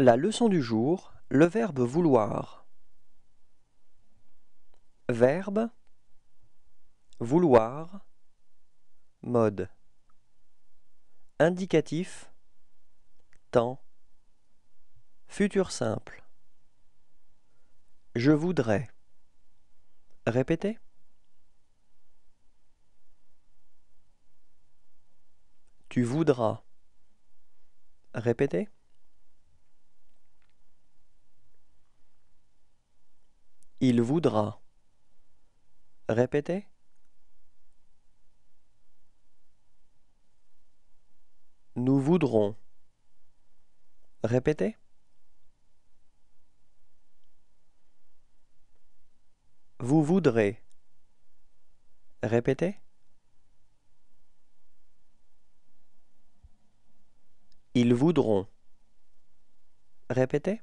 La leçon du jour, le verbe vouloir. Verbe vouloir mode indicatif temps futur simple Je voudrais Répéter. Tu voudras Répéter. Il voudra. Répétez. Nous voudrons. Répétez. Vous voudrez. Répétez. Ils voudront. Répétez.